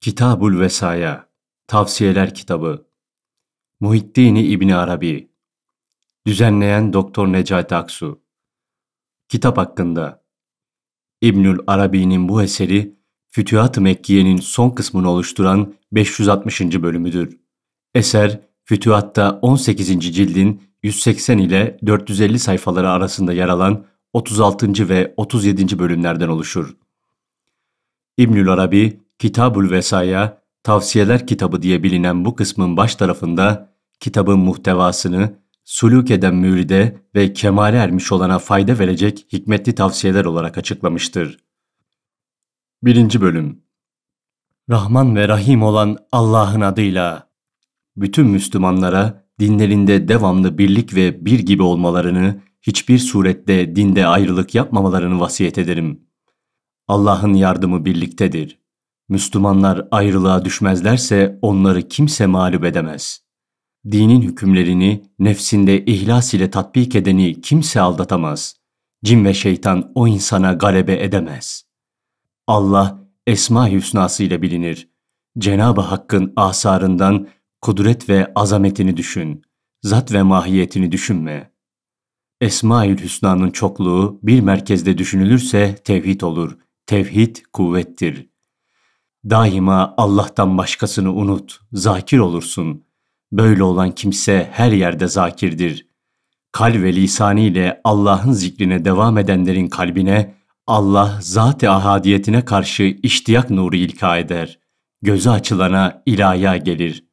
Kitabul Vesaya Tavsiyeler Kitabı Muhiddini İbni Arabi Düzenleyen Doktor Necati Aksu Kitap hakkında İbnül Arabi'nin bu eseri Fütühat-ı Mekkiye'nin son kısmını oluşturan 560. bölümüdür. Eser Fütühat'ta 18. cildin 180 ile 450 sayfaları arasında yer alan 36. ve 37. bölümlerden oluşur. İbnül Arabi Kitabül Vesaya, Tavsiyeler Kitabı diye bilinen bu kısmın baş tarafında kitabın muhtevasını, suluk eden müride ve kemale ermiş olana fayda verecek hikmetli tavsiyeler olarak açıklamıştır. 1. Bölüm Rahman ve Rahim olan Allah'ın adıyla bütün Müslümanlara dinlerinde devamlı birlik ve bir gibi olmalarını, hiçbir surette dinde ayrılık yapmamalarını vasiyet ederim. Allah'ın yardımı birliktedir. Müslümanlar ayrılığa düşmezlerse onları kimse mağlup edemez. Dinin hükümlerini nefsinde ihlas ile tatbik edeni kimse aldatamaz. Cin ve şeytan o insana galebe edemez. Allah Esma Hüsnası ile bilinir. Cenab-ı Hakk'ın asarından kudret ve azametini düşün. Zat ve mahiyetini düşünme. Esma-ül Hüsna'nın çokluğu bir merkezde düşünülürse tevhid olur. Tevhid kuvvettir.'' Daima Allah'tan başkasını unut, zakir olursun. Böyle olan kimse her yerde zakirdir. Kal ve lisaniyle Allah'ın zikrine devam edenlerin kalbine Allah zat-ı ahadiyetine karşı iştiyak nuru ilka eder. Gözü açılana ilaya gelir.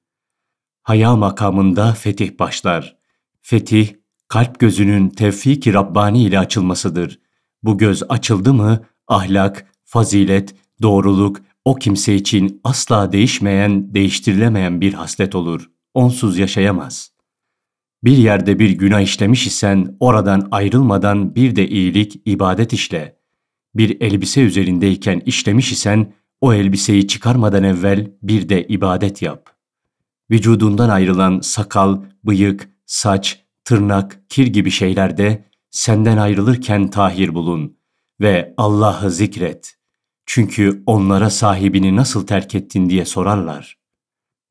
Haya makamında fetih başlar. Fetih, kalp gözünün tevfik-i Rabbani ile açılmasıdır. Bu göz açıldı mı ahlak, fazilet, doğruluk, o kimse için asla değişmeyen, değiştirilemeyen bir haslet olur. Onsuz yaşayamaz. Bir yerde bir günah işlemiş isen oradan ayrılmadan bir de iyilik, ibadet işle. Bir elbise üzerindeyken işlemiş isen o elbiseyi çıkarmadan evvel bir de ibadet yap. Vücudundan ayrılan sakal, bıyık, saç, tırnak, kir gibi şeylerde senden ayrılırken tahir bulun ve Allah'ı zikret. Çünkü onlara sahibini nasıl terk ettin diye sorarlar.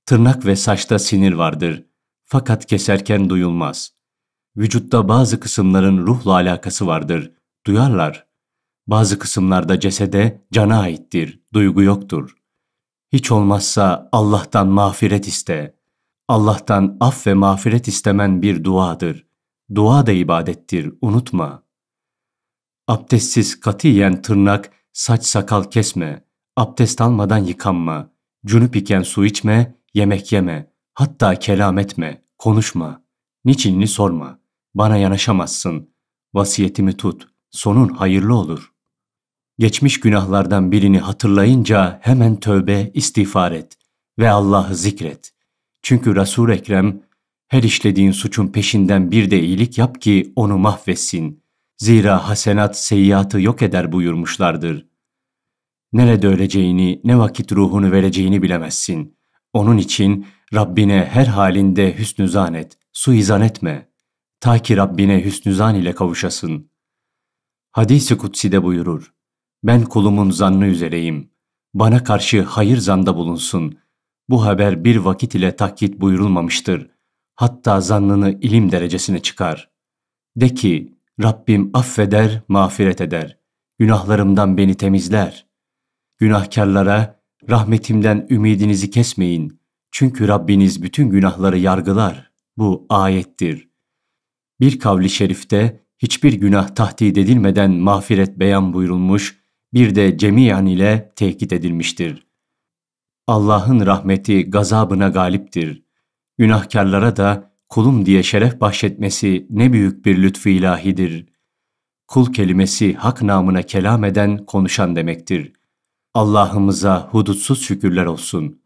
Tırnak ve saçta sinir vardır fakat keserken duyulmaz. Vücutta bazı kısımların ruhla alakası vardır, duyarlar. Bazı kısımlarda cesede, cana aittir, duygu yoktur. Hiç olmazsa Allah'tan mağfiret iste. Allah'tan af ve mağfiret istemen bir duadır. Dua da ibadettir, unutma. Abdestsiz katiyen tırnak saç sakal kesme, abdest almadan yıkanma, cünüp iken su içme, yemek yeme, hatta kelam etme, konuşma, niçinini sorma, bana yanaşamazsın, vasiyetimi tut, sonun hayırlı olur. Geçmiş günahlardan birini hatırlayınca hemen tövbe, istiğfar et ve Allah'ı zikret. Çünkü Resul Ekrem her işlediğin suçun peşinden bir de iyilik yap ki onu mahvetsin. Zira hasenat seyyiatı yok eder buyurmuşlardır. Nerede öleceğini, ne vakit ruhunu vereceğini bilemezsin. Onun için Rabbine her halinde hüsnü zan et, suizan etme. Ta ki Rabbine hüsnü zan ile kavuşasın. Hadis-i Kutsi de buyurur. Ben kulumun zannı üzereyim. Bana karşı hayır zanda bulunsun. Bu haber bir vakit ile takkit buyurulmamıştır. Hatta zannını ilim derecesine çıkar. De ki, Rabbim affeder, mağfiret eder. Günahlarımdan beni temizler. Günahkarlara rahmetimden ümidinizi kesmeyin. Çünkü Rabbiniz bütün günahları yargılar. Bu ayettir. Bir kavli şerifte hiçbir günah tahdit edilmeden mağfiret beyan buyurulmuş, bir de cemiyan ile tehdit edilmiştir. Allah'ın rahmeti gazabına galiptir. Günahkarlara da kulum diye şeref bahşetmesi ne büyük bir lütfu ilahidir. Kul kelimesi hak namına kelam eden, konuşan demektir. Allah'ımıza hudutsuz şükürler olsun.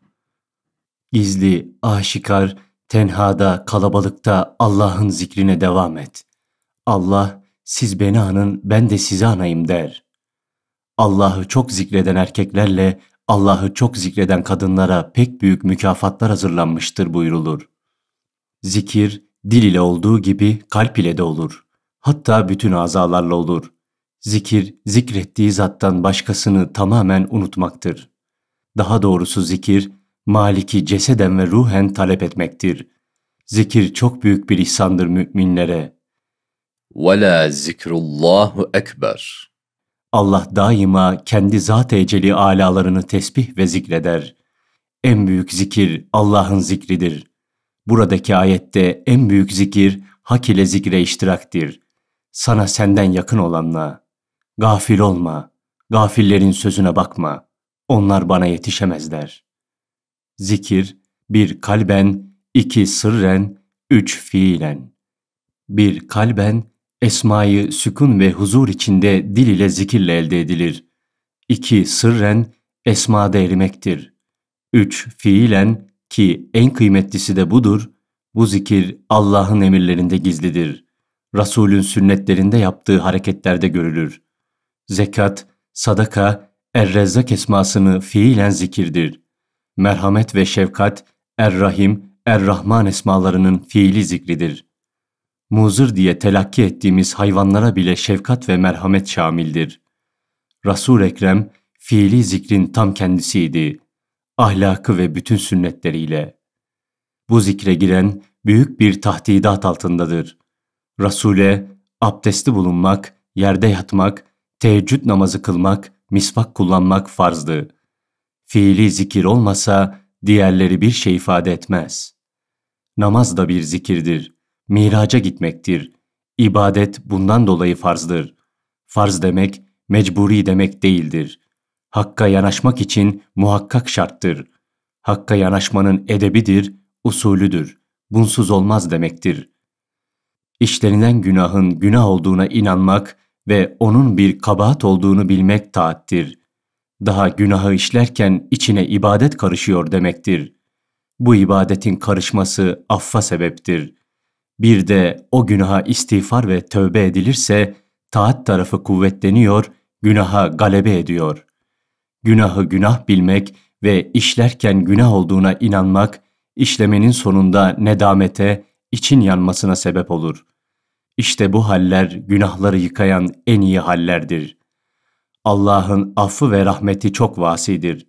Gizli, aşikar, tenhada, kalabalıkta Allah'ın zikrine devam et. Allah, siz beni anın, ben de sizi anayım der. Allah'ı çok zikreden erkeklerle Allah'ı çok zikreden kadınlara pek büyük mükafatlar hazırlanmıştır buyrulur. Zikir dil ile olduğu gibi kalp ile de olur. Hatta bütün azalarla olur. Zikir zikrettiği zattan başkasını tamamen unutmaktır. Daha doğrusu zikir maliki ceseden ve ruhen talep etmektir. Zikir çok büyük bir ihsandır müminlere. وَلَا ذِكْرُ اللّٰهُ ekber. Allah daima kendi zat-ı eceli alalarını tesbih ve zikreder. En büyük zikir Allah'ın zikridir. Buradaki ayette en büyük zikir hak ile zikre iştiraktir. Sana senden yakın olanla. Gafil olma, gafillerin sözüne bakma. Onlar bana yetişemezler. Zikir, bir kalben, iki sırren, üç fiilen. Bir kalben, esmayı sükun ve huzur içinde dil ile zikirle elde edilir. İki sırren, esmada erimektir. Üç fiilen, ki en kıymetlisi de budur, bu zikir Allah'ın emirlerinde gizlidir. Resulün sünnetlerinde yaptığı hareketlerde görülür. Zekat, sadaka, Er-Rezzak esmasını fiilen zikirdir. Merhamet ve şefkat, Er-Rahim, Er-Rahman esmalarının fiili zikridir. Muzır diye telakki ettiğimiz hayvanlara bile şefkat ve merhamet şamildir. Resul Ekrem, fiili zikrin tam kendisiydi ahlakı ve bütün sünnetleriyle. Bu zikre giren büyük bir tahdidat altındadır. Rasule abdesti bulunmak, yerde yatmak, teheccüd namazı kılmak, misvak kullanmak farzdı. Fiili zikir olmasa diğerleri bir şey ifade etmez. Namaz da bir zikirdir. Miraca gitmektir. İbadet bundan dolayı farzdır. Farz demek mecburi demek değildir. Hakka yanaşmak için muhakkak şarttır. Hakka yanaşmanın edebidir, usulüdür. Bunsuz olmaz demektir. İşlenilen günahın günah olduğuna inanmak ve onun bir kabahat olduğunu bilmek taattir. Daha günahı işlerken içine ibadet karışıyor demektir. Bu ibadetin karışması affa sebeptir. Bir de o günaha istiğfar ve tövbe edilirse taat tarafı kuvvetleniyor, günaha galebe ediyor günahı günah bilmek ve işlerken günah olduğuna inanmak, işlemenin sonunda nedamete, için yanmasına sebep olur. İşte bu haller günahları yıkayan en iyi hallerdir. Allah'ın affı ve rahmeti çok vasidir.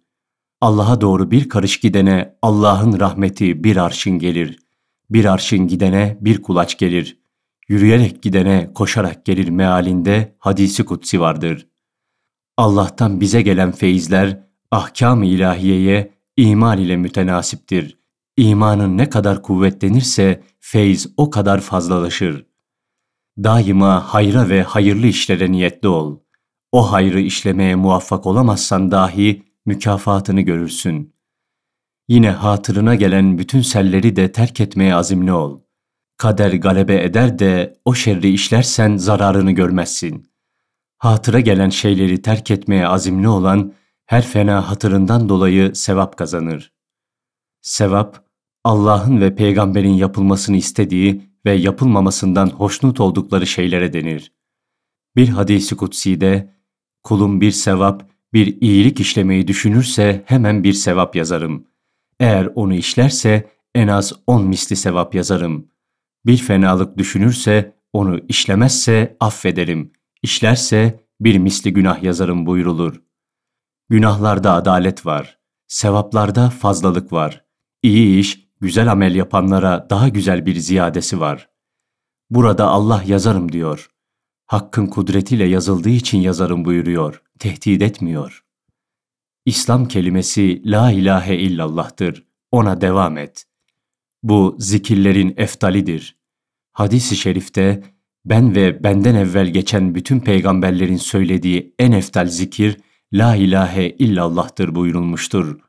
Allah'a doğru bir karış gidene Allah'ın rahmeti bir arşın gelir. Bir arşın gidene bir kulaç gelir. Yürüyerek gidene koşarak gelir mealinde hadisi kutsi vardır. Allah'tan bize gelen feyizler ahkam-ı ilahiyeye iman ile mütenasiptir. İmanın ne kadar kuvvetlenirse feyz o kadar fazlalaşır. Daima hayra ve hayırlı işlere niyetli ol. O hayrı işlemeye muvaffak olamazsan dahi mükafatını görürsün. Yine hatırına gelen bütün selleri de terk etmeye azimli ol. Kader galebe eder de o şerri işlersen zararını görmezsin.'' hatıra gelen şeyleri terk etmeye azimli olan her fena hatırından dolayı sevap kazanır. Sevap, Allah'ın ve peygamberin yapılmasını istediği ve yapılmamasından hoşnut oldukları şeylere denir. Bir hadisi kutsi'de, kulum bir sevap, bir iyilik işlemeyi düşünürse hemen bir sevap yazarım. Eğer onu işlerse en az on misli sevap yazarım. Bir fenalık düşünürse, onu işlemezse affederim. İşlerse bir misli günah yazarım buyurulur. Günahlarda adalet var, sevaplarda fazlalık var. İyi iş, güzel amel yapanlara daha güzel bir ziyadesi var. Burada Allah yazarım diyor. Hakkın kudretiyle yazıldığı için yazarım buyuruyor, tehdit etmiyor. İslam kelimesi la ilahe illallah'tır. Ona devam et. Bu zikirlerin eftalidir. Hadis-i şerifte ben ve benden evvel geçen bütün peygamberlerin söylediği en eftal zikir La ilahe illallah'tır buyurulmuştur.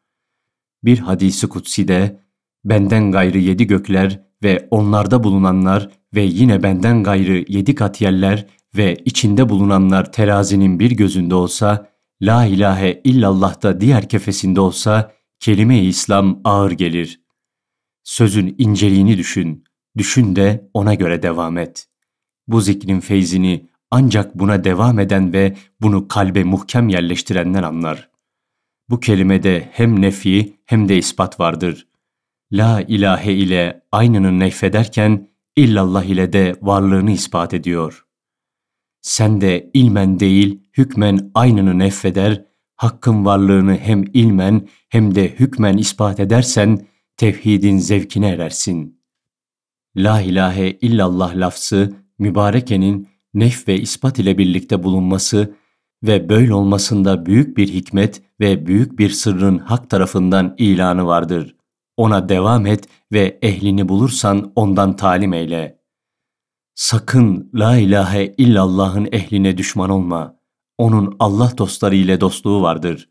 Bir hadisi kutsi de benden gayrı yedi gökler ve onlarda bulunanlar ve yine benden gayrı yedi kat yerler ve içinde bulunanlar terazinin bir gözünde olsa, La ilahe illallah da diğer kefesinde olsa, kelime-i İslam ağır gelir. Sözün inceliğini düşün, düşün de ona göre devam et.'' Bu zikrin feyzini ancak buna devam eden ve bunu kalbe muhkem yerleştirenler anlar. Bu kelimede hem nefi hem de ispat vardır. La ilahe ile aynını nefederken illallah ile de varlığını ispat ediyor. Sen de ilmen değil hükmen aynını nefeder, hakkın varlığını hem ilmen hem de hükmen ispat edersen tevhidin zevkine erersin. La ilahe illallah lafzı mübarekenin nef ve ispat ile birlikte bulunması ve böyle olmasında büyük bir hikmet ve büyük bir sırrın hak tarafından ilanı vardır. Ona devam et ve ehlini bulursan ondan talim eyle. Sakın la ilahe illallah'ın ehline düşman olma. Onun Allah dostları ile dostluğu vardır.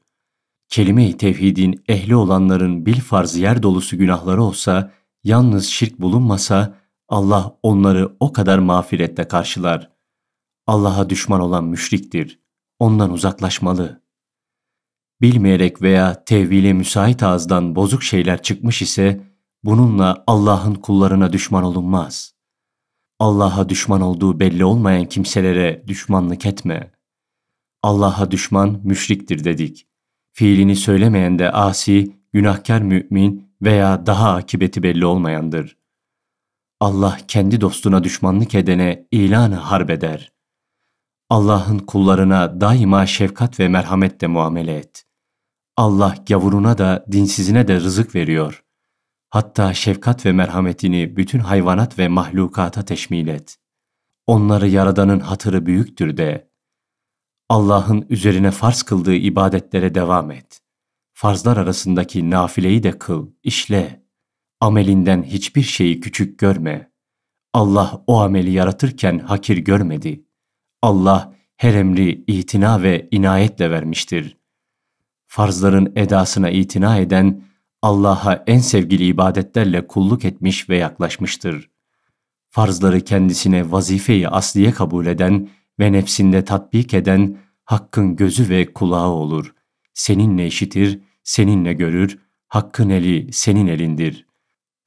Kelime-i tevhidin ehli olanların bil farz yer dolusu günahları olsa, yalnız şirk bulunmasa, Allah onları o kadar mağfirette karşılar. Allah'a düşman olan müşriktir. Ondan uzaklaşmalı. Bilmeyerek veya tevhile müsait ağızdan bozuk şeyler çıkmış ise bununla Allah'ın kullarına düşman olunmaz. Allah'a düşman olduğu belli olmayan kimselere düşmanlık etme. Allah'a düşman müşriktir dedik. Fiilini söylemeyen de asi, günahkar mümin veya daha akibeti belli olmayandır. Allah kendi dostuna düşmanlık edene ilanı harp eder. Allah'ın kullarına daima şefkat ve merhametle muamele et. Allah gavuruna da dinsizine de rızık veriyor. Hatta şefkat ve merhametini bütün hayvanat ve mahlukata teşmil et. Onları yaradanın hatırı büyüktür de. Allah'ın üzerine farz kıldığı ibadetlere devam et. Farzlar arasındaki nafileyi de kıl, işle.'' Amelinden hiçbir şeyi küçük görme. Allah o ameli yaratırken hakir görmedi. Allah her emri itina ve inayetle vermiştir. Farzların edasına itina eden Allah'a en sevgili ibadetlerle kulluk etmiş ve yaklaşmıştır. Farzları kendisine vazifeyi asliye kabul eden ve nefsinde tatbik eden Hakk'ın gözü ve kulağı olur. Seninle işitir, seninle görür, Hakk'ın eli senin elindir.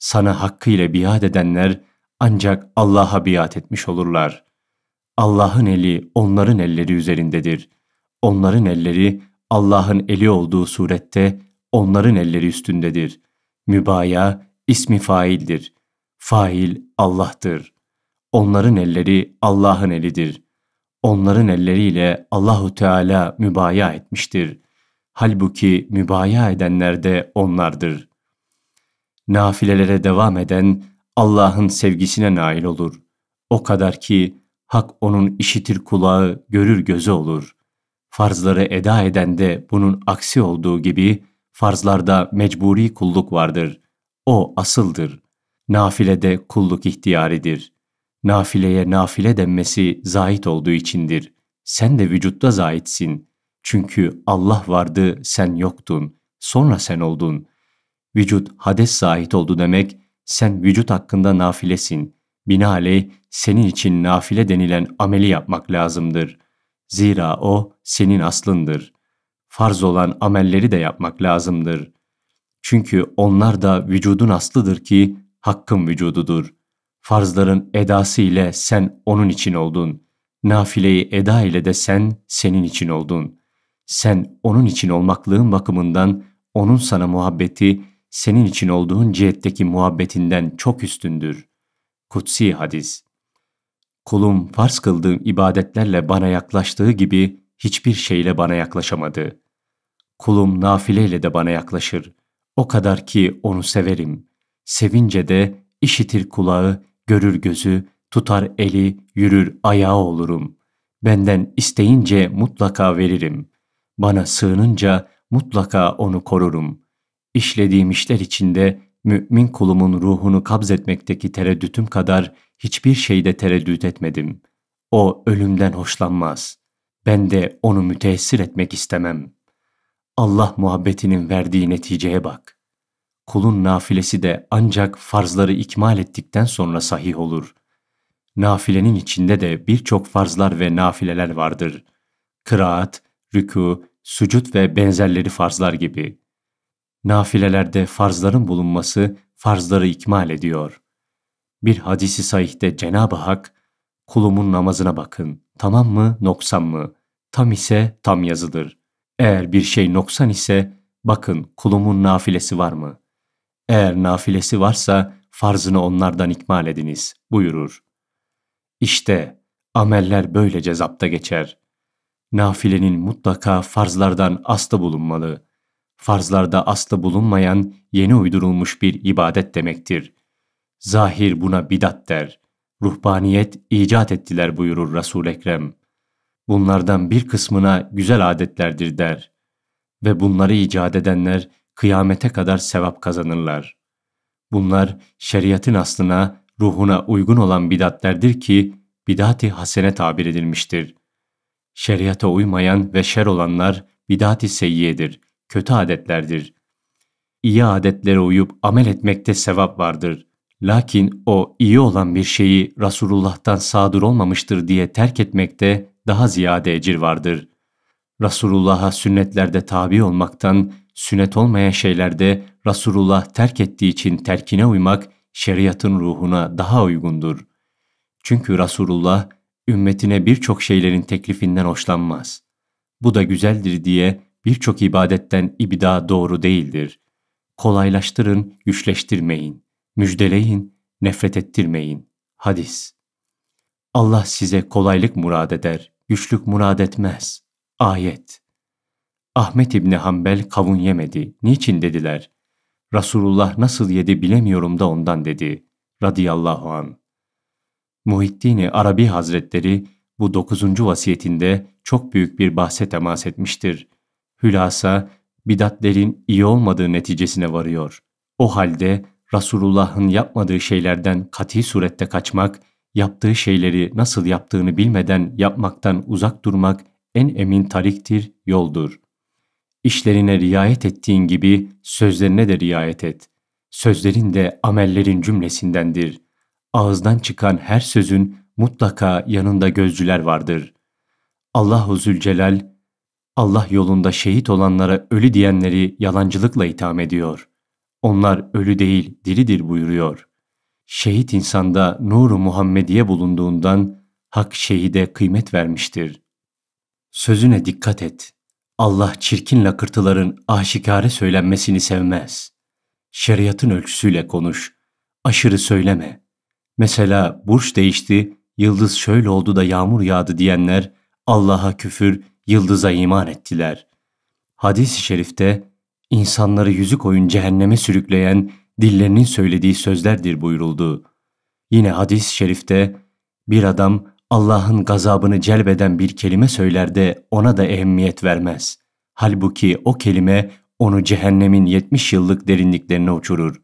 Sana hakkıyla biat edenler ancak Allah'a biat etmiş olurlar. Allah'ın eli onların elleri üzerindedir. Onların elleri Allah'ın eli olduğu surette onların elleri üstündedir. Mübaya ismi faildir. Fail Allah'tır. Onların elleri Allah'ın elidir. Onların elleriyle Allahu Teala mübaya etmiştir. Halbuki mübaya edenler de onlardır.'' Nafilelere devam eden Allah'ın sevgisine nail olur. O kadar ki hak onun işitir kulağı, görür gözü olur. Farzları eda eden de bunun aksi olduğu gibi farzlarda mecburi kulluk vardır. O asıldır. Nafilede kulluk ihtiyaridir. Nafileye nafile denmesi zahit olduğu içindir. Sen de vücutta zahitsin. Çünkü Allah vardı, sen yoktun. Sonra sen oldun vücut hades zahit oldu demek, sen vücut hakkında nafilesin. Binaenaleyh senin için nafile denilen ameli yapmak lazımdır. Zira o senin aslındır. Farz olan amelleri de yapmak lazımdır. Çünkü onlar da vücudun aslıdır ki hakkın vücududur. Farzların edası ile sen onun için oldun. Nafileyi eda ile de sen senin için oldun. Sen onun için olmaklığın bakımından onun sana muhabbeti senin için olduğun cihetteki muhabbetinden çok üstündür. Kutsi hadis. Kulum farz kıldığım ibadetlerle bana yaklaştığı gibi hiçbir şeyle bana yaklaşamadı. Kulum nafileyle de bana yaklaşır. O kadar ki onu severim. Sevince de işitir kulağı, görür gözü, tutar eli, yürür ayağı olurum. Benden isteyince mutlaka veririm. Bana sığınınca mutlaka onu korurum işlediğim işler içinde mümin kulumun ruhunu kabzetmekteki tereddütüm kadar hiçbir şeyde tereddüt etmedim. O ölümden hoşlanmaz. Ben de onu müteessir etmek istemem. Allah muhabbetinin verdiği neticeye bak. Kulun nafilesi de ancak farzları ikmal ettikten sonra sahih olur. Nafilenin içinde de birçok farzlar ve nafileler vardır. Kıraat, rükû, sucud ve benzerleri farzlar gibi.'' Nafilelerde farzların bulunması farzları ikmal ediyor. Bir hadisi sahihte Cenab-ı Hak, kulumun namazına bakın, tamam mı, noksan mı? Tam ise tam yazıdır. Eğer bir şey noksan ise, bakın kulumun nafilesi var mı? Eğer nafilesi varsa farzını onlardan ikmal ediniz, buyurur. İşte ameller böylece zapta geçer. Nafilenin mutlaka farzlardan asla bulunmalı.'' farzlarda aslı bulunmayan yeni uydurulmuş bir ibadet demektir. Zahir buna bidat der. Ruhbaniyet icat ettiler buyurur Resul Ekrem. Bunlardan bir kısmına güzel adetlerdir der. Ve bunları icat edenler kıyamete kadar sevap kazanırlar. Bunlar şeriatın aslına, ruhuna uygun olan bidatlerdir ki bidati hasene tabir edilmiştir. Şeriata uymayan ve şer olanlar bidati seyyiyedir.'' kötü adetlerdir. İyi adetlere uyup amel etmekte sevap vardır. Lakin o iyi olan bir şeyi Resulullah'tan sadır olmamıştır diye terk etmekte daha ziyade ecir vardır. Resulullah'a sünnetlerde tabi olmaktan, sünnet olmayan şeylerde Resulullah terk ettiği için terkine uymak şeriatın ruhuna daha uygundur. Çünkü Resulullah ümmetine birçok şeylerin teklifinden hoşlanmaz. Bu da güzeldir diye birçok ibadetten ibda doğru değildir. Kolaylaştırın, güçleştirmeyin. Müjdeleyin, nefret ettirmeyin. Hadis Allah size kolaylık murad eder, güçlük murad etmez. Ayet Ahmet İbni Hanbel kavun yemedi. Niçin dediler? Resulullah nasıl yedi bilemiyorum da ondan dedi. Radıyallahu an. Muhiddin Arabi Hazretleri bu dokuzuncu vasiyetinde çok büyük bir bahse temas etmiştir.'' Hülasa bidatlerin iyi olmadığı neticesine varıyor. O halde Resulullah'ın yapmadığı şeylerden kati surette kaçmak, yaptığı şeyleri nasıl yaptığını bilmeden yapmaktan uzak durmak en emin tariktir, yoldur. İşlerine riayet ettiğin gibi sözlerine de riayet et. Sözlerin de amellerin cümlesindendir. Ağızdan çıkan her sözün mutlaka yanında gözcüler vardır. Allahu Zülcelal Allah yolunda şehit olanlara ölü diyenleri yalancılıkla itham ediyor. Onlar ölü değil, diridir buyuruyor. Şehit insanda nuru Muhammediye bulunduğundan hak şehide kıymet vermiştir. Sözüne dikkat et. Allah çirkin lakırtıların aşikare söylenmesini sevmez. Şeriatın ölçüsüyle konuş. Aşırı söyleme. Mesela burç değişti, yıldız şöyle oldu da yağmur yağdı diyenler Allah'a küfür, yıldıza iman ettiler. Hadis-i şerifte insanları yüzü koyun cehenneme sürükleyen dillerinin söylediği sözlerdir buyuruldu. Yine hadis-i şerifte bir adam Allah'ın gazabını celbeden bir kelime söyler de ona da ehemmiyet vermez. Halbuki o kelime onu cehennemin 70 yıllık derinliklerine uçurur.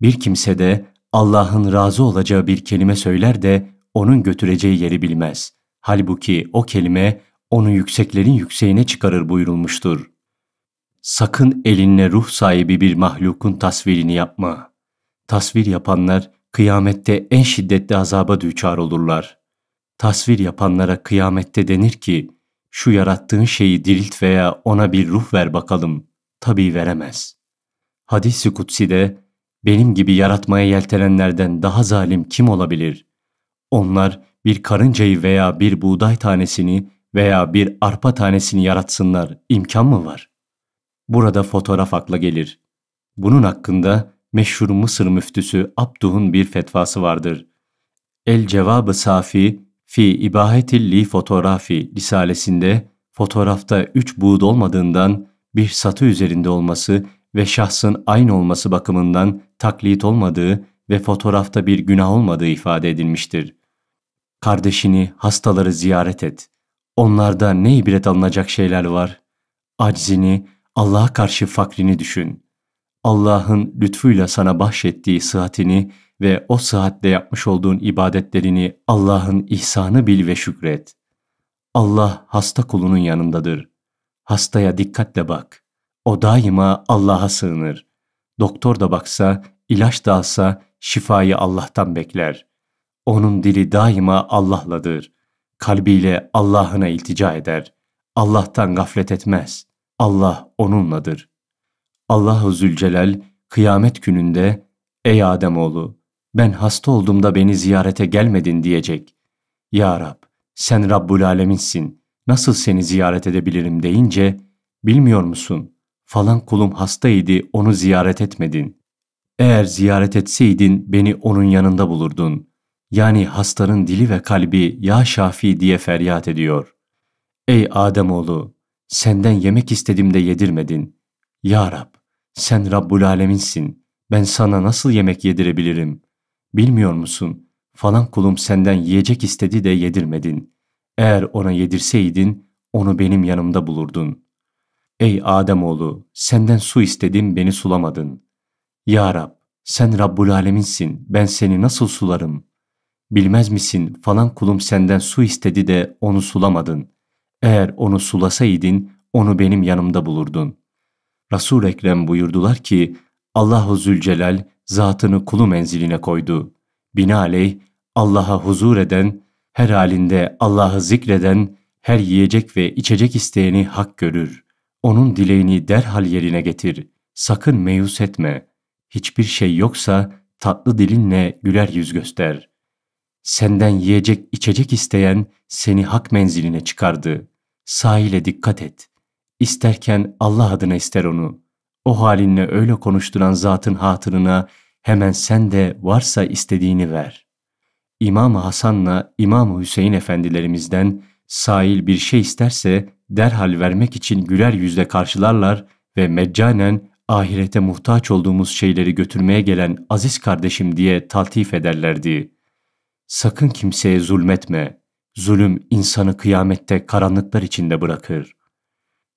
Bir kimse de Allah'ın razı olacağı bir kelime söyler de onun götüreceği yeri bilmez. Halbuki o kelime onu yükseklerin yükseğine çıkarır buyurulmuştur. Sakın elinle ruh sahibi bir mahlukun tasvirini yapma. Tasvir yapanlar kıyamette en şiddetli azaba düçar olurlar. Tasvir yapanlara kıyamette denir ki, şu yarattığın şeyi dirilt veya ona bir ruh ver bakalım. Tabi veremez. Hadis-i Kutsi de benim gibi yaratmaya yeltenenlerden daha zalim kim olabilir? Onlar bir karıncayı veya bir buğday tanesini veya bir arpa tanesini yaratsınlar imkan mı var? Burada fotoğraf akla gelir. Bunun hakkında meşhur Mısır müftüsü Abduh'un bir fetvası vardır. El Cevabı Safi fi İbahetil Li Fotoğrafi risalesinde fotoğrafta üç buğd olmadığından bir satı üzerinde olması ve şahsın aynı olması bakımından taklit olmadığı ve fotoğrafta bir günah olmadığı ifade edilmiştir. Kardeşini, hastaları ziyaret et. Onlarda ne ibret alınacak şeyler var. Aczini, Allah'a karşı fakrini düşün. Allah'ın lütfuyla sana bahşettiği sıhhatini ve o sıhhatle yapmış olduğun ibadetlerini Allah'ın ihsanı bil ve şükret. Allah hasta kulunun yanındadır. Hastaya dikkatle bak. O daima Allah'a sığınır. Doktor da baksa, ilaç da alsa şifayı Allah'tan bekler. Onun dili daima Allah'ladır. Kalbiyle Allah'ına iltica eder. Allah'tan gaflet etmez. Allah onunladır. Allahu Zülcelal kıyamet gününde ''Ey oğlu, ben hasta olduğumda beni ziyarete gelmedin.'' diyecek. ''Ya Rab, sen Rabbul Aleminsin, nasıl seni ziyaret edebilirim?'' deyince ''Bilmiyor musun, falan kulum hastaydı, onu ziyaret etmedin. Eğer ziyaret etseydin beni onun yanında bulurdun yani hastanın dili ve kalbi ya şafi diye feryat ediyor. Ey Ademoğlu senden yemek istedim de yedirmedin. Ya Rab sen Rabbul Aleminsin ben sana nasıl yemek yedirebilirim? Bilmiyor musun falan kulum senden yiyecek istedi de yedirmedin. Eğer ona yedirseydin onu benim yanımda bulurdun. Ey Ademoğlu senden su istedim beni sulamadın. Ya Rab sen Rabbul Aleminsin ben seni nasıl sularım?'' Bilmez misin falan kulum senden su istedi de onu sulamadın. Eğer onu sulasaydın onu benim yanımda bulurdun. Resul Ekrem buyurdular ki Allahu Zülcelal zatını kulu menziline koydu. Binaley, Allah'a huzur eden, her halinde Allah'ı zikreden, her yiyecek ve içecek isteyeni hak görür. Onun dileğini derhal yerine getir. Sakın meyus etme. Hiçbir şey yoksa tatlı dilinle güler yüz göster senden yiyecek içecek isteyen seni hak menziline çıkardı. Sahile dikkat et. İsterken Allah adına ister onu. O halinle öyle konuşturan zatın hatırına hemen sen de varsa istediğini ver. İmam Hasan'la İmam Hüseyin efendilerimizden sahil bir şey isterse derhal vermek için güler yüzle karşılarlar ve meccanen ahirete muhtaç olduğumuz şeyleri götürmeye gelen aziz kardeşim diye taltif ederlerdi.'' Sakın kimseye zulmetme. Zulüm insanı kıyamette karanlıklar içinde bırakır.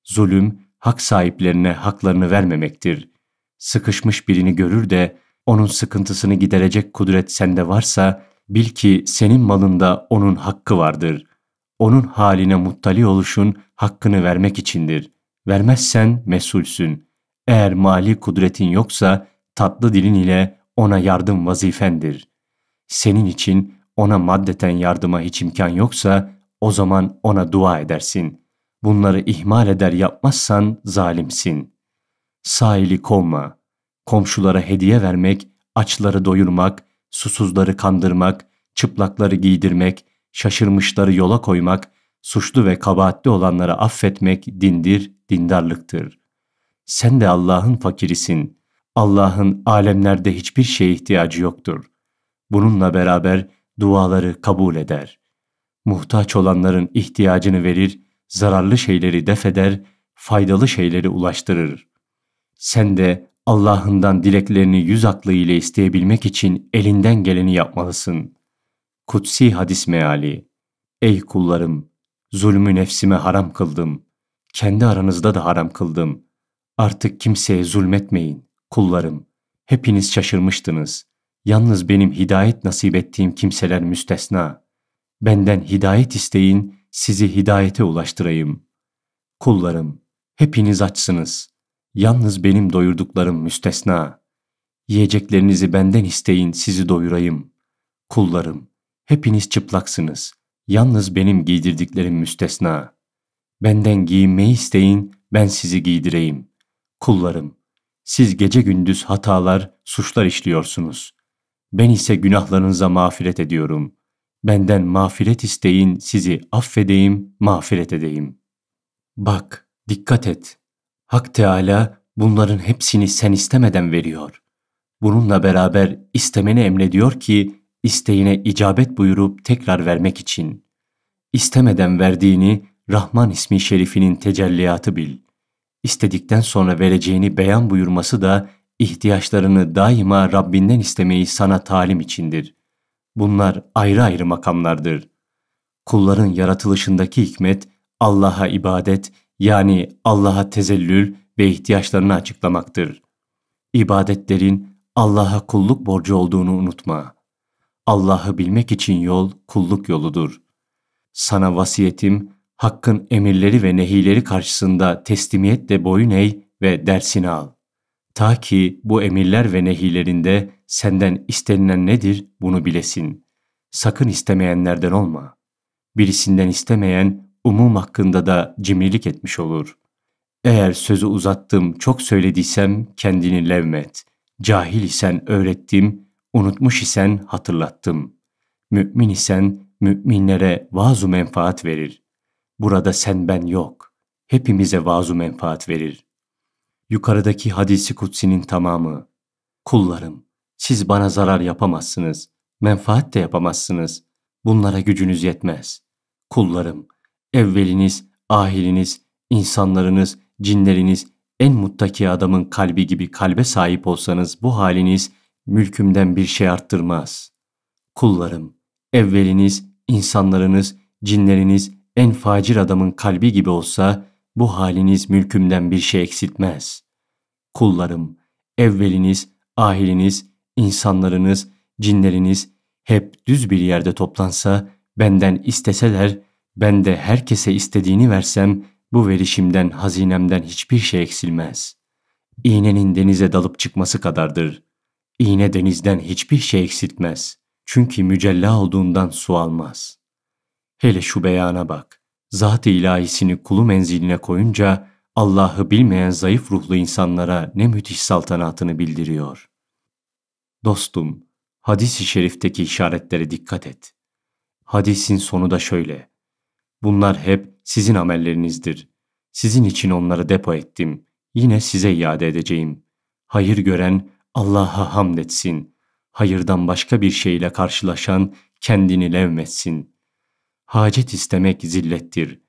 Zulüm hak sahiplerine haklarını vermemektir. Sıkışmış birini görür de onun sıkıntısını giderecek kudret sende varsa bil ki senin malında onun hakkı vardır. Onun haline muttali oluşun hakkını vermek içindir. Vermezsen mesulsün. Eğer mali kudretin yoksa tatlı dilin ile ona yardım vazifendir. Senin için ona maddeten yardıma hiç imkan yoksa o zaman ona dua edersin. Bunları ihmal eder yapmazsan zalimsin. Sahili konma. Komşulara hediye vermek, açları doyurmak, susuzları kandırmak, çıplakları giydirmek, şaşırmışları yola koymak, suçlu ve kabahatli olanları affetmek dindir, dindarlıktır. Sen de Allah'ın fakirisin. Allah'ın alemlerde hiçbir şeye ihtiyacı yoktur. Bununla beraber duaları kabul eder. Muhtaç olanların ihtiyacını verir, zararlı şeyleri def eder, faydalı şeyleri ulaştırır. Sen de Allah'ından dileklerini yüz aklı ile isteyebilmek için elinden geleni yapmalısın. Kutsi hadis meali Ey kullarım! Zulmü nefsime haram kıldım. Kendi aranızda da haram kıldım. Artık kimseye zulmetmeyin, kullarım. Hepiniz şaşırmıştınız. Yalnız benim hidayet nasip ettiğim kimseler müstesna. Benden hidayet isteyin, sizi hidayete ulaştırayım. Kullarım, hepiniz açsınız. Yalnız benim doyurduklarım müstesna. Yiyeceklerinizi benden isteyin, sizi doyurayım. Kullarım, hepiniz çıplaksınız. Yalnız benim giydirdiklerim müstesna. Benden giyinmeyi isteyin, ben sizi giydireyim. Kullarım, siz gece gündüz hatalar, suçlar işliyorsunuz. Ben ise günahlarınıza mağfiret ediyorum. Benden mağfiret isteyin, sizi affedeyim, mağfiret edeyim. Bak, dikkat et. Hak Teala bunların hepsini sen istemeden veriyor. Bununla beraber istemeni emrediyor ki isteğine icabet buyurup tekrar vermek için. İstemeden verdiğini Rahman ismi şerifinin tecelliyatı bil. İstedikten sonra vereceğini beyan buyurması da ihtiyaçlarını daima Rabbinden istemeyi sana talim içindir. Bunlar ayrı ayrı makamlardır. Kulların yaratılışındaki hikmet, Allah'a ibadet yani Allah'a tezellül ve ihtiyaçlarını açıklamaktır. İbadetlerin Allah'a kulluk borcu olduğunu unutma. Allah'ı bilmek için yol kulluk yoludur. Sana vasiyetim, Hakk'ın emirleri ve nehileri karşısında teslimiyetle boyun eğ ve dersini al. Ta ki bu emirler ve nehilerinde senden istenilen nedir bunu bilesin. Sakın istemeyenlerden olma. Birisinden istemeyen umum hakkında da cimrilik etmiş olur. Eğer sözü uzattım, çok söylediysem kendini levmet. Cahil isen öğrettim, unutmuş isen hatırlattım. Mü'min isen mü'minlere vazu menfaat verir. Burada sen ben yok. Hepimize vazu menfaat verir.'' yukarıdaki hadisi kutsinin tamamı. Kullarım, siz bana zarar yapamazsınız, menfaat de yapamazsınız. Bunlara gücünüz yetmez. Kullarım, evveliniz, ahiriniz, insanlarınız, cinleriniz, en muttaki adamın kalbi gibi kalbe sahip olsanız bu haliniz mülkümden bir şey arttırmaz. Kullarım, evveliniz, insanlarınız, cinleriniz en facir adamın kalbi gibi olsa bu haliniz mülkümden bir şey eksiltmez. Kullarım, evveliniz, ahiriniz, insanlarınız, cinleriniz hep düz bir yerde toplansa, benden isteseler, ben de herkese istediğini versem, bu verişimden, hazinemden hiçbir şey eksilmez. İğnenin denize dalıp çıkması kadardır. İğne denizden hiçbir şey eksiltmez. Çünkü mücella olduğundan su almaz. Hele şu beyana bak zat-ı ilahisini kulu menziline koyunca Allah'ı bilmeyen zayıf ruhlu insanlara ne müthiş saltanatını bildiriyor. Dostum, hadis-i şerifteki işaretlere dikkat et. Hadisin sonu da şöyle. Bunlar hep sizin amellerinizdir. Sizin için onları depo ettim. Yine size iade edeceğim. Hayır gören Allah'a hamd etsin. Hayırdan başka bir şeyle karşılaşan kendini levmetsin. Hacet istemek zillettir.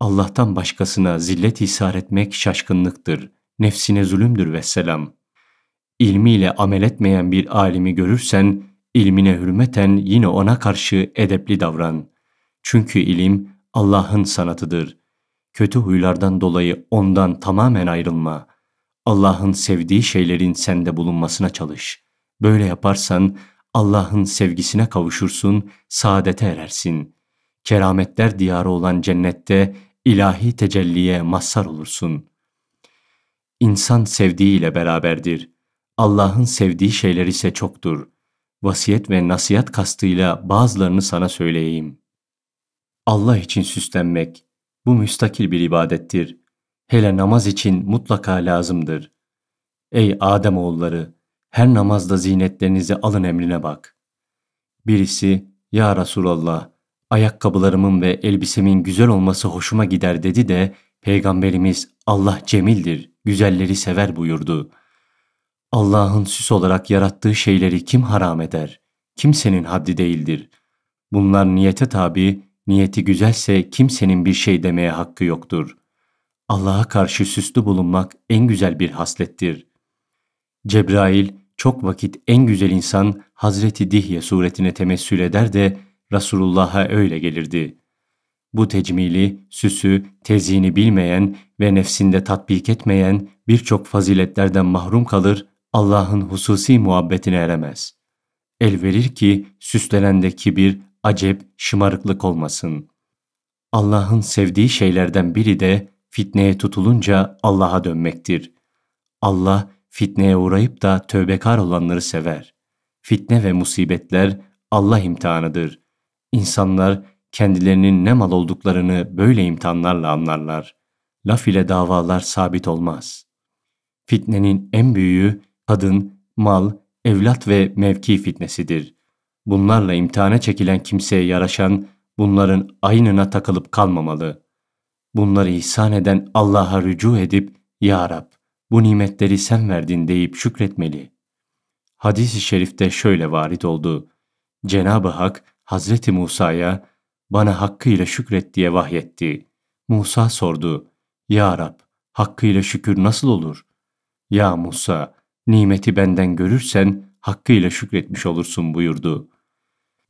Allah'tan başkasına zillet ihsar etmek şaşkınlıktır. Nefsine zulümdür vesselam. İlmiyle amel etmeyen bir alimi görürsen, ilmine hürmeten yine ona karşı edepli davran. Çünkü ilim Allah'ın sanatıdır. Kötü huylardan dolayı ondan tamamen ayrılma. Allah'ın sevdiği şeylerin sende bulunmasına çalış. Böyle yaparsan Allah'ın sevgisine kavuşursun, saadete erersin.'' kerametler diyarı olan cennette ilahi tecelliye mazhar olursun. İnsan sevdiğiyle beraberdir. Allah'ın sevdiği şeyler ise çoktur. Vasiyet ve nasihat kastıyla bazılarını sana söyleyeyim. Allah için süslenmek, bu müstakil bir ibadettir. Hele namaz için mutlaka lazımdır. Ey Adem oğulları, her namazda zinetlerinizi alın emrine bak. Birisi, Ya Resulallah, ayakkabılarımın ve elbisemin güzel olması hoşuma gider dedi de Peygamberimiz Allah cemildir, güzelleri sever buyurdu. Allah'ın süs olarak yarattığı şeyleri kim haram eder? Kimsenin haddi değildir. Bunlar niyete tabi, niyeti güzelse kimsenin bir şey demeye hakkı yoktur. Allah'a karşı süslü bulunmak en güzel bir haslettir. Cebrail çok vakit en güzel insan Hazreti Dihye suretine temessül eder de Resulullah'a öyle gelirdi. Bu tecmili, süsü, tezini bilmeyen ve nefsinde tatbik etmeyen birçok faziletlerden mahrum kalır, Allah'ın hususi muhabbetine eremez. El verir ki süslenende kibir, acep, şımarıklık olmasın. Allah'ın sevdiği şeylerden biri de fitneye tutulunca Allah'a dönmektir. Allah fitneye uğrayıp da tövbekar olanları sever. Fitne ve musibetler Allah imtihanıdır. İnsanlar kendilerinin ne mal olduklarını böyle imtihanlarla anlarlar. Laf ile davalar sabit olmaz. Fitnenin en büyüğü kadın, mal, evlat ve mevki fitnesidir. Bunlarla imtihana çekilen kimseye yaraşan bunların aynına takılıp kalmamalı. Bunları ihsan eden Allah'a rücu edip Ya Rab bu nimetleri sen verdin deyip şükretmeli. Hadis-i şerifte şöyle varit oldu. Cenab-ı Hak Hazreti Musa'ya bana hakkıyla şükret diye vahyetti. Musa sordu. Ya Rab, hakkıyla şükür nasıl olur? Ya Musa, nimeti benden görürsen hakkıyla şükretmiş olursun buyurdu.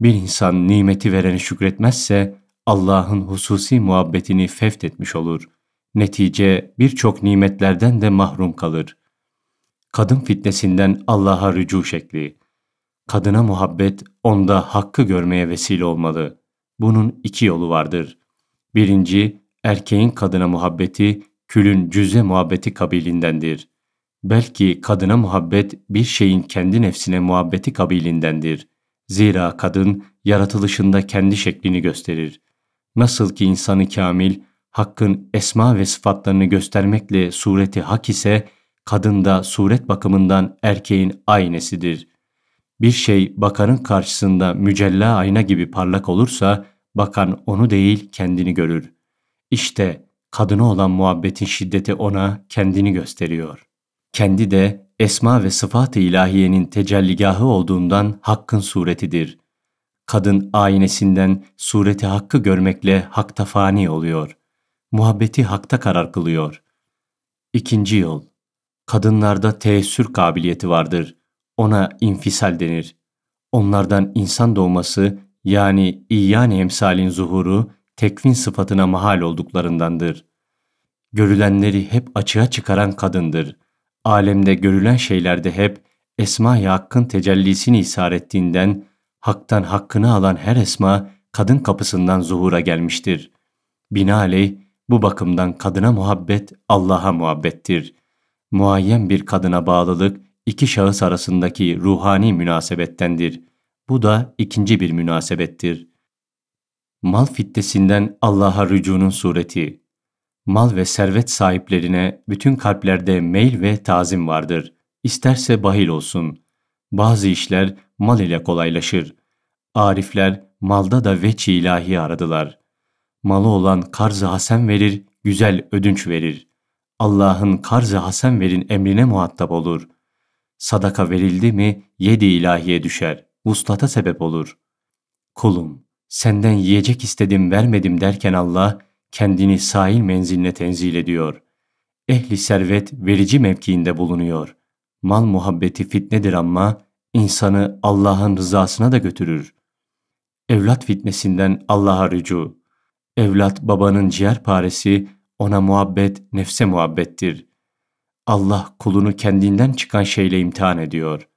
Bir insan nimeti vereni şükretmezse Allah'ın hususi muhabbetini fevt etmiş olur. Netice birçok nimetlerden de mahrum kalır. Kadın fitnesinden Allah'a rücu şekli.'' Kadına muhabbet onda hakkı görmeye vesile olmalı. Bunun iki yolu vardır. Birinci, erkeğin kadına muhabbeti külün cüze muhabbeti kabilindendir. Belki kadına muhabbet bir şeyin kendi nefsine muhabbeti kabilindendir. Zira kadın yaratılışında kendi şeklini gösterir. Nasıl ki insanı kamil, hakkın esma ve sıfatlarını göstermekle sureti hak ise, kadın da suret bakımından erkeğin aynesidir.'' Bir şey bakanın karşısında mücella ayna gibi parlak olursa bakan onu değil kendini görür. İşte kadına olan muhabbetin şiddeti ona kendini gösteriyor. Kendi de esma ve sıfat-ı ilahiyenin tecelligahı olduğundan hakkın suretidir. Kadın aynesinden sureti hakkı görmekle hakta fani oluyor. Muhabbeti hakta karar kılıyor. İkinci yol. Kadınlarda teessür kabiliyeti vardır. Ona infisal denir. Onlardan insan doğması yani İyyan emsalin zuhuru tekvin sıfatına mahal olduklarındandır. Görülenleri hep açığa çıkaran kadındır. Alemde görülen şeylerde hep Esma-i Hakk'ın tecellisini ishar ettiğinden Hak'tan hakkını alan her esma kadın kapısından zuhura gelmiştir. Binaley bu bakımdan kadına muhabbet Allah'a muhabbettir. Muayyen bir kadına bağlılık iki şahıs arasındaki ruhani münasebettendir. Bu da ikinci bir münasebettir. Mal fitnesinden Allah'a rücunun sureti. Mal ve servet sahiplerine bütün kalplerde meyil ve tazim vardır. İsterse bahil olsun. Bazı işler mal ile kolaylaşır. Arifler malda da veçi ilahi aradılar. Malı olan karz-ı hasen verir, güzel ödünç verir. Allah'ın karz-ı hasen verin emrine muhatap olur.'' Sadaka verildi mi yedi ilahiye düşer, vuslata sebep olur. Kulum, senden yiyecek istedim vermedim derken Allah, kendini sahil menziline tenzil ediyor. Ehli servet verici mevkiinde bulunuyor. Mal muhabbeti fitnedir ama insanı Allah'ın rızasına da götürür. Evlat fitnesinden Allah'a rücu. Evlat babanın ciğer paresi, ona muhabbet nefse muhabbettir. Allah kulunu kendinden çıkan şeyle imtihan ediyor.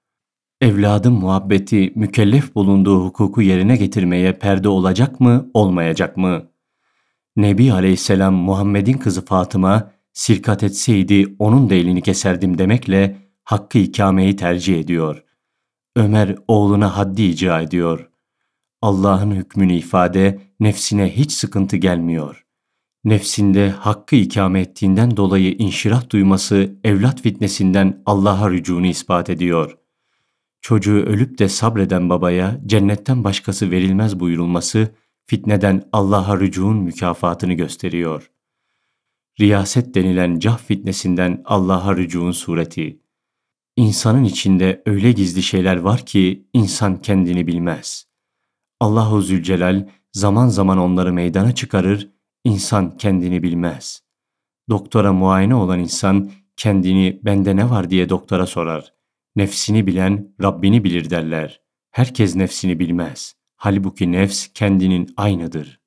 Evladın muhabbeti mükellef bulunduğu hukuku yerine getirmeye perde olacak mı, olmayacak mı? Nebi aleyhisselam Muhammed'in kızı Fatıma sirkat etseydi onun da elini keserdim demekle hakkı ikameyi tercih ediyor. Ömer oğluna haddi icra ediyor. Allah'ın hükmünü ifade nefsine hiç sıkıntı gelmiyor nefsinde hakkı ikame ettiğinden dolayı inşirah duyması evlat fitnesinden Allah'a rücunu ispat ediyor. Çocuğu ölüp de sabreden babaya cennetten başkası verilmez buyurulması fitneden Allah'a rücuğun mükafatını gösteriyor. Riyaset denilen cah fitnesinden Allah'a rücuğun sureti. İnsanın içinde öyle gizli şeyler var ki insan kendini bilmez. Allahu Zülcelal zaman zaman onları meydana çıkarır İnsan kendini bilmez. Doktora muayene olan insan kendini bende ne var diye doktora sorar. Nefsini bilen Rabbini bilir derler. Herkes nefsini bilmez. Halbuki nefs kendinin aynıdır.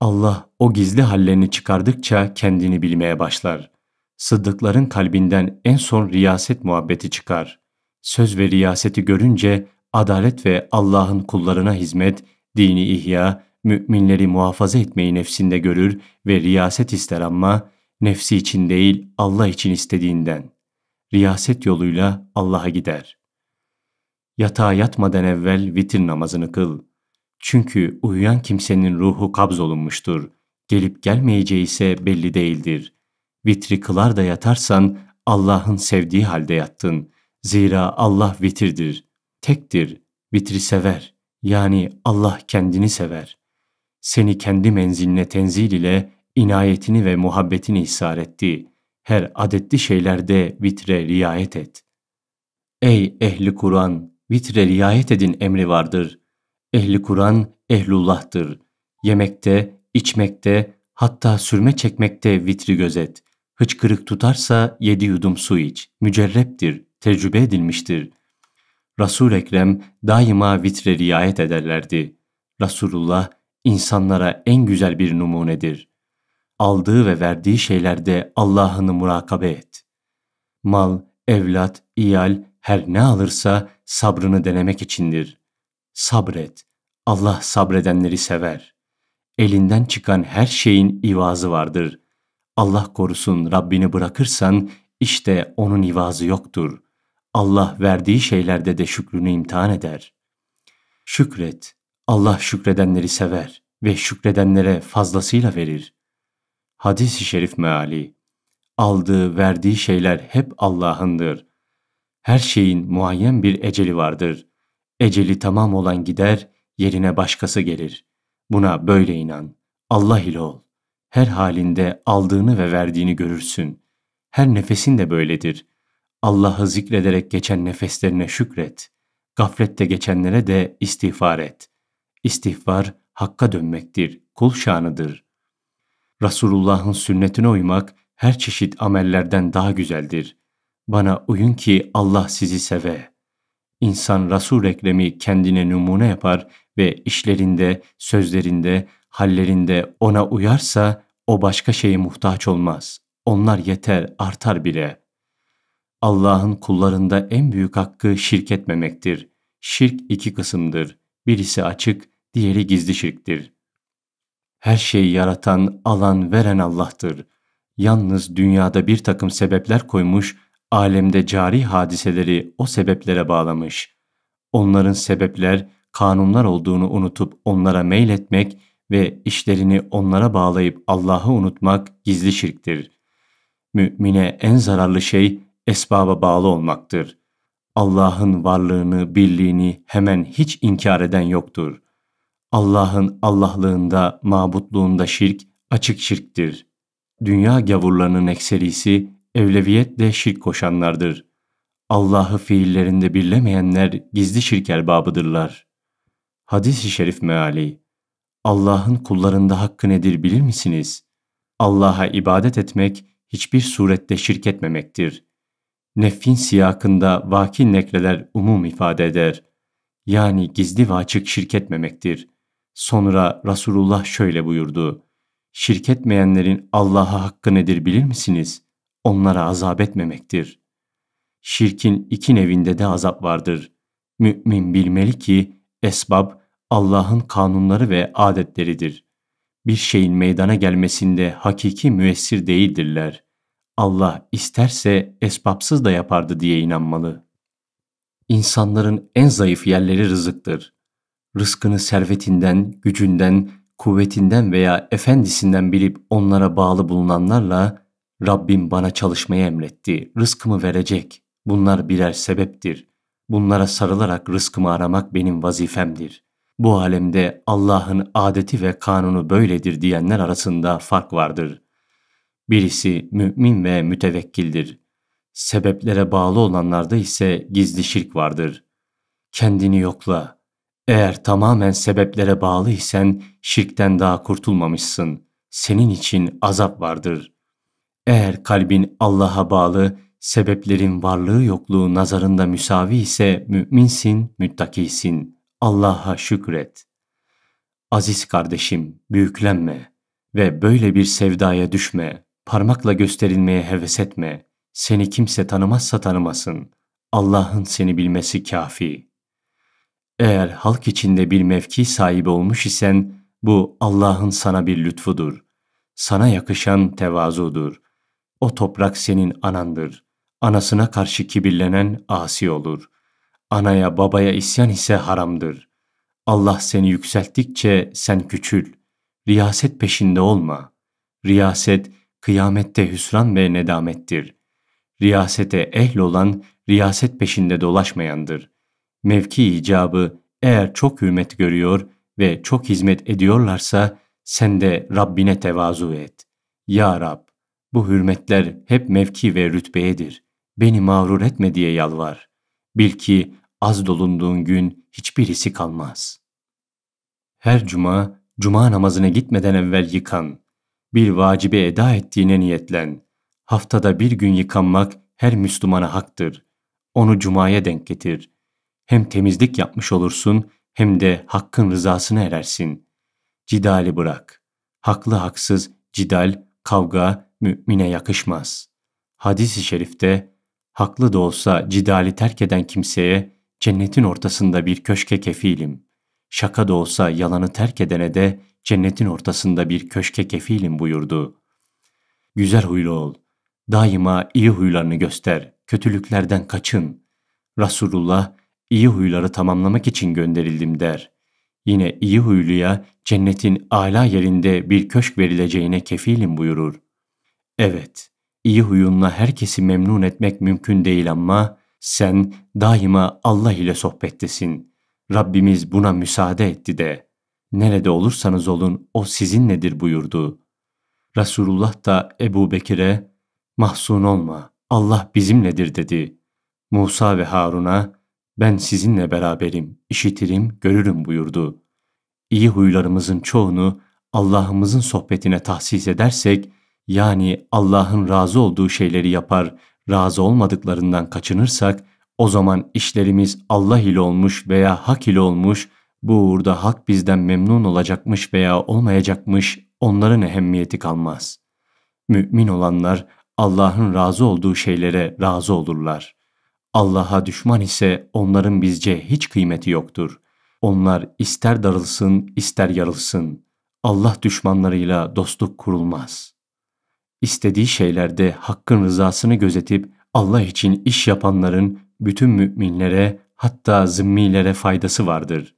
Allah o gizli hallerini çıkardıkça kendini bilmeye başlar. Sıddıkların kalbinden en son riyaset muhabbeti çıkar. Söz ve riyaseti görünce adalet ve Allah'ın kullarına hizmet, dini ihya, müminleri muhafaza etmeyi nefsinde görür ve riyaset ister ama nefsi için değil Allah için istediğinden. Riyaset yoluyla Allah'a gider. Yatağa yatmadan evvel vitir namazını kıl. Çünkü uyuyan kimsenin ruhu kabz olunmuştur. Gelip gelmeyeceği ise belli değildir. Vitri kılar da yatarsan Allah'ın sevdiği halde yattın. Zira Allah vitirdir, tektir, vitri sever. Yani Allah kendini sever seni kendi menziline tenzil ile inayetini ve muhabbetini ihsar ettiği her adetli şeylerde vitre riayet et. Ey ehli Kur'an, vitre riayet edin emri vardır. Ehli Kur'an ehlullah'tır. Yemekte, içmekte, hatta sürme çekmekte vitri gözet. Hıçkırık tutarsa yedi yudum su iç. Mücerreptir, tecrübe edilmiştir. Resul Ekrem daima vitre riayet ederlerdi. Resulullah insanlara en güzel bir numunedir. Aldığı ve verdiği şeylerde Allah'ını murakabe et. Mal, evlat, iyal, her ne alırsa sabrını denemek içindir. Sabret. Allah sabredenleri sever. Elinden çıkan her şeyin ivazı vardır. Allah korusun Rabbini bırakırsan işte onun ivazı yoktur. Allah verdiği şeylerde de şükrünü imtihan eder. Şükret. Allah şükredenleri sever ve şükredenlere fazlasıyla verir. Hadis-i şerif meali Aldığı, verdiği şeyler hep Allah'ındır. Her şeyin muayyen bir eceli vardır. Eceli tamam olan gider, yerine başkası gelir. Buna böyle inan. Allah ile ol. Her halinde aldığını ve verdiğini görürsün. Her nefesin de böyledir. Allah'ı zikrederek geçen nefeslerine şükret. Gaflette geçenlere de istiğfar et.'' İstihbar hakka dönmektir, kul şanıdır. Resulullah'ın sünnetine uymak her çeşit amellerden daha güzeldir. Bana uyun ki Allah sizi seve. İnsan Resul Ekrem'i kendine numune yapar ve işlerinde, sözlerinde, hallerinde ona uyarsa o başka şeye muhtaç olmaz. Onlar yeter, artar bile. Allah'ın kullarında en büyük hakkı şirk etmemektir. Şirk iki kısımdır. Birisi açık, diğeri gizli şirktir. Her şeyi yaratan, alan, veren Allah'tır. Yalnız dünyada bir takım sebepler koymuş, alemde cari hadiseleri o sebeplere bağlamış. Onların sebepler, kanunlar olduğunu unutup onlara meyletmek ve işlerini onlara bağlayıp Allah'ı unutmak gizli şirktir. Mümine en zararlı şey esbaba bağlı olmaktır. Allah'ın varlığını, birliğini hemen hiç inkar eden yoktur. Allah'ın Allahlığında, mabutluğunda şirk açık şirktir. Dünya gavurlarının ekserisi evleviyetle şirk koşanlardır. Allah'ı fiillerinde birlemeyenler gizli şirk erbabıdırlar. Hadis-i şerif meali Allah'ın kullarında hakkı nedir bilir misiniz? Allah'a ibadet etmek hiçbir surette şirk etmemektir. Nefin siyakında vaki nekreler umum ifade eder. Yani gizli ve açık şirk etmemektir.'' Sonra Resulullah şöyle buyurdu. Şirketmeyenlerin Allah'a hakkı nedir bilir misiniz? Onlara azap etmemektir. Şirkin iki nevinde de azap vardır. Mü'min bilmeli ki esbab Allah'ın kanunları ve adetleridir. Bir şeyin meydana gelmesinde hakiki müessir değildirler. Allah isterse esbapsız da yapardı diye inanmalı. İnsanların en zayıf yerleri rızıktır rızkını servetinden, gücünden, kuvvetinden veya efendisinden bilip onlara bağlı bulunanlarla Rabbim bana çalışmayı emretti, rızkımı verecek. Bunlar birer sebeptir. Bunlara sarılarak rızkımı aramak benim vazifemdir. Bu alemde Allah'ın adeti ve kanunu böyledir diyenler arasında fark vardır. Birisi mümin ve mütevekkildir. Sebeplere bağlı olanlarda ise gizli şirk vardır. Kendini yokla, eğer tamamen sebeplere bağlı isen şirkten daha kurtulmamışsın. Senin için azap vardır. Eğer kalbin Allah'a bağlı, sebeplerin varlığı yokluğu nazarında müsavi ise müminsin, müttakisin. Allah'a şükret. Aziz kardeşim, büyüklenme ve böyle bir sevdaya düşme. Parmakla gösterilmeye heves etme. Seni kimse tanımazsa tanımasın. Allah'ın seni bilmesi kafi.'' Eğer halk içinde bir mevki sahibi olmuş isen bu Allah'ın sana bir lütfudur. Sana yakışan tevazudur. O toprak senin anandır. Anasına karşı kibirlenen asi olur. Anaya babaya isyan ise haramdır. Allah seni yükselttikçe sen küçül. Riyaset peşinde olma. Riyaset kıyamette hüsran ve nedamettir. Riyasete ehl olan riyaset peşinde dolaşmayandır.'' mevki icabı eğer çok hürmet görüyor ve çok hizmet ediyorlarsa sen de Rabbine tevazu et. Ya Rab, bu hürmetler hep mevki ve rütbeyedir. Beni mağrur etme diye yalvar. Bil ki az dolunduğun gün hiçbirisi kalmaz. Her cuma, cuma namazına gitmeden evvel yıkan. Bir vacibe eda ettiğine niyetlen. Haftada bir gün yıkanmak her Müslümana haktır. Onu cumaya denk getir. Hem temizlik yapmış olursun hem de hakkın rızasına erersin. Cidali bırak. Haklı haksız cidal, kavga mümine yakışmaz. Hadis-i şerifte haklı da olsa cidali terk eden kimseye cennetin ortasında bir köşke kefilim. Şaka da olsa yalanı terk edene de cennetin ortasında bir köşke kefilim buyurdu. Güzel huylu ol. Daima iyi huylarını göster. Kötülüklerden kaçın. Resulullah iyi huyları tamamlamak için gönderildim der. Yine iyi huyluya cennetin âlâ yerinde bir köşk verileceğine kefilim buyurur. Evet, iyi huyunla herkesi memnun etmek mümkün değil ama sen daima Allah ile sohbettesin. Rabbimiz buna müsaade etti de. Nerede olursanız olun o sizin nedir buyurdu. Resulullah da Ebu Bekir'e mahzun olma.'' Allah bizim nedir dedi. Musa ve Harun'a ben sizinle beraberim, işitirim, görürüm buyurdu. İyi huylarımızın çoğunu Allah'ımızın sohbetine tahsis edersek, yani Allah'ın razı olduğu şeyleri yapar, razı olmadıklarından kaçınırsak, o zaman işlerimiz Allah ile olmuş veya hak ile olmuş, bu uğurda hak bizden memnun olacakmış veya olmayacakmış, onların ehemmiyeti kalmaz. Mümin olanlar Allah'ın razı olduğu şeylere razı olurlar. Allah'a düşman ise onların bizce hiç kıymeti yoktur. Onlar ister darılsın ister yarılsın. Allah düşmanlarıyla dostluk kurulmaz. İstediği şeylerde hakkın rızasını gözetip Allah için iş yapanların bütün müminlere hatta zimmilere faydası vardır.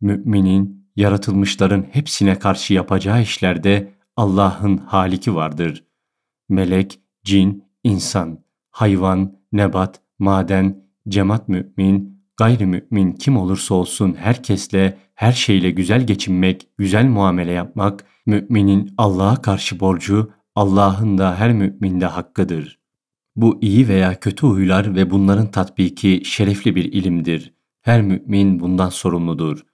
Müminin yaratılmışların hepsine karşı yapacağı işlerde Allah'ın haliki vardır. Melek, cin, insan, hayvan, nebat, Maden cemaat mümin, gayrimümin kim olursa olsun herkesle, her şeyle güzel geçinmek, güzel muamele yapmak, müminin Allah'a karşı borcu, Allah'ın da her müminde hakkıdır. Bu iyi veya kötü huylar ve bunların tatbiki şerefli bir ilimdir. Her mümin bundan sorumludur.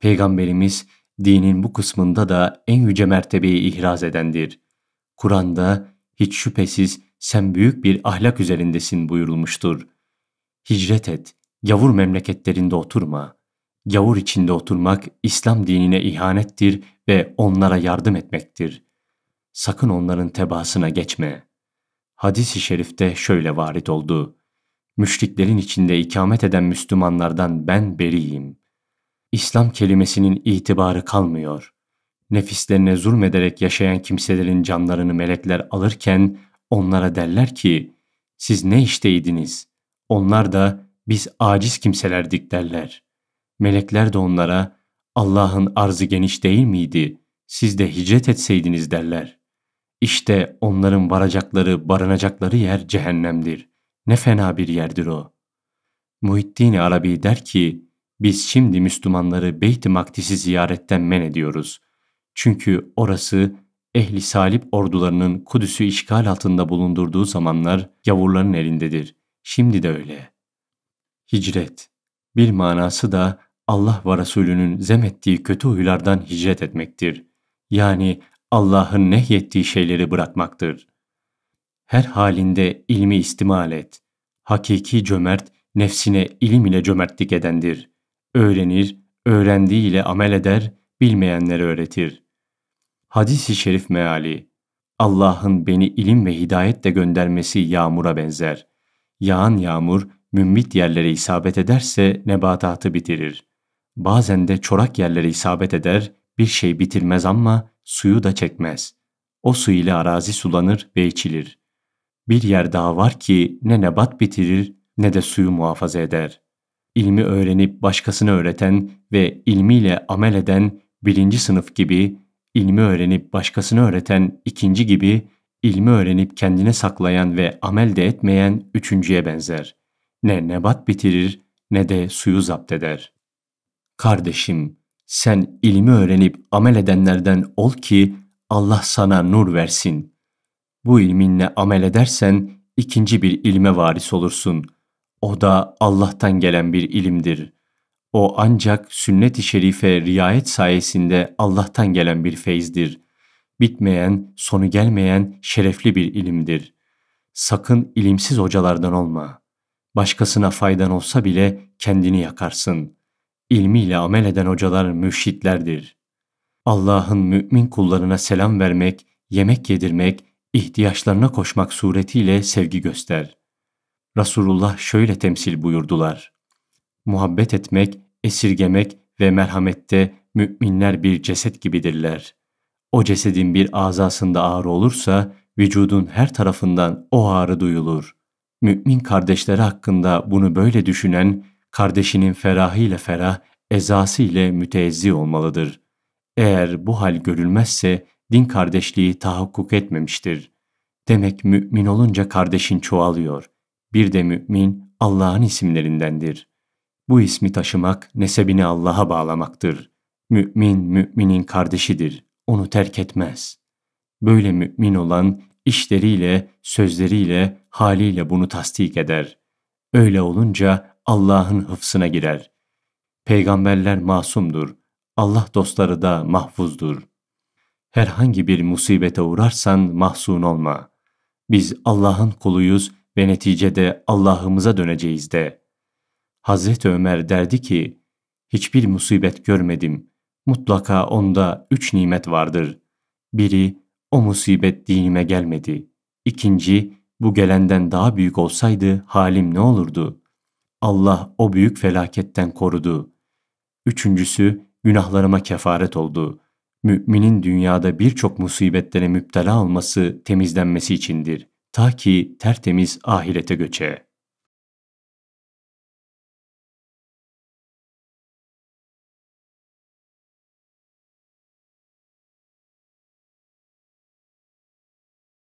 Peygamberimiz dinin bu kısmında da en yüce mertebeyi ihraz edendir. Kur'an'da hiç şüphesiz sen büyük bir ahlak üzerindesin buyurulmuştur. Hicret et, gavur memleketlerinde oturma. Gavur içinde oturmak İslam dinine ihanettir ve onlara yardım etmektir. Sakın onların tebaasına geçme. Hadis-i şerifte şöyle varit oldu. Müşriklerin içinde ikamet eden Müslümanlardan ben beriyim. İslam kelimesinin itibarı kalmıyor. Nefislerine zulmederek yaşayan kimselerin canlarını melekler alırken Onlara derler ki, siz ne işteydiniz? Onlar da biz aciz kimselerdik derler. Melekler de onlara, Allah'ın arzı geniş değil miydi? Siz de hicret etseydiniz derler. İşte onların varacakları, barınacakları yer cehennemdir. Ne fena bir yerdir o. Muhittin Arabi der ki, biz şimdi Müslümanları Beyt-i Makdis'i ziyaretten men ediyoruz. Çünkü orası Ehli Salip ordularının Kudüs'ü işgal altında bulundurduğu zamanlar yavurların elindedir. Şimdi de öyle. Hicret. Bir manası da Allah ve Resulünün zemettiği kötü huylardan hicret etmektir. Yani Allah'ın nehyettiği şeyleri bırakmaktır. Her halinde ilmi istimal et. Hakiki cömert, nefsine ilim ile cömertlik edendir. Öğrenir, öğrendiği ile amel eder, bilmeyenleri öğretir. Hadis-i şerif meali Allah'ın beni ilim ve hidayetle göndermesi yağmura benzer. Yağan yağmur mümbit yerlere isabet ederse nebatatı bitirir. Bazen de çorak yerlere isabet eder, bir şey bitirmez ama suyu da çekmez. O su ile arazi sulanır ve içilir. Bir yer daha var ki ne nebat bitirir ne de suyu muhafaza eder. İlmi öğrenip başkasını öğreten ve ilmiyle amel eden birinci sınıf gibi ilmi öğrenip başkasını öğreten ikinci gibi ilmi öğrenip kendine saklayan ve amel de etmeyen üçüncüye benzer. Ne nebat bitirir ne de suyu zapt eder. Kardeşim, sen ilmi öğrenip amel edenlerden ol ki Allah sana nur versin. Bu ilminle amel edersen ikinci bir ilme varis olursun. O da Allah'tan gelen bir ilimdir. O ancak sünnet-i şerife riayet sayesinde Allah'tan gelen bir feyizdir. Bitmeyen, sonu gelmeyen şerefli bir ilimdir. Sakın ilimsiz hocalardan olma. Başkasına faydan olsa bile kendini yakarsın. İlmiyle amel eden hocalar mürşitlerdir. Allah'ın mümin kullarına selam vermek, yemek yedirmek, ihtiyaçlarına koşmak suretiyle sevgi göster. Resulullah şöyle temsil buyurdular muhabbet etmek, esirgemek ve merhamette müminler bir ceset gibidirler. O cesedin bir azasında ağrı olursa vücudun her tarafından o ağrı duyulur. Mümin kardeşleri hakkında bunu böyle düşünen kardeşinin ferahıyla ferah, ezası ile müteezzi olmalıdır. Eğer bu hal görülmezse din kardeşliği tahakkuk etmemiştir. Demek mümin olunca kardeşin çoğalıyor. Bir de mümin Allah'ın isimlerindendir.'' Bu ismi taşımak nesebini Allah'a bağlamaktır. Mü'min, mü'minin kardeşidir. Onu terk etmez. Böyle mü'min olan işleriyle, sözleriyle, haliyle bunu tasdik eder. Öyle olunca Allah'ın hıfsına girer. Peygamberler masumdur. Allah dostları da mahfuzdur. Herhangi bir musibete uğrarsan mahzun olma. Biz Allah'ın kuluyuz ve neticede Allah'ımıza döneceğiz de.'' Hazreti Ömer derdi ki, hiçbir musibet görmedim. Mutlaka onda üç nimet vardır. Biri, o musibet dinime gelmedi. İkinci, bu gelenden daha büyük olsaydı halim ne olurdu? Allah o büyük felaketten korudu. Üçüncüsü, günahlarıma kefaret oldu. Müminin dünyada birçok musibetlere müptela olması temizlenmesi içindir. Ta ki tertemiz ahirete göçe.''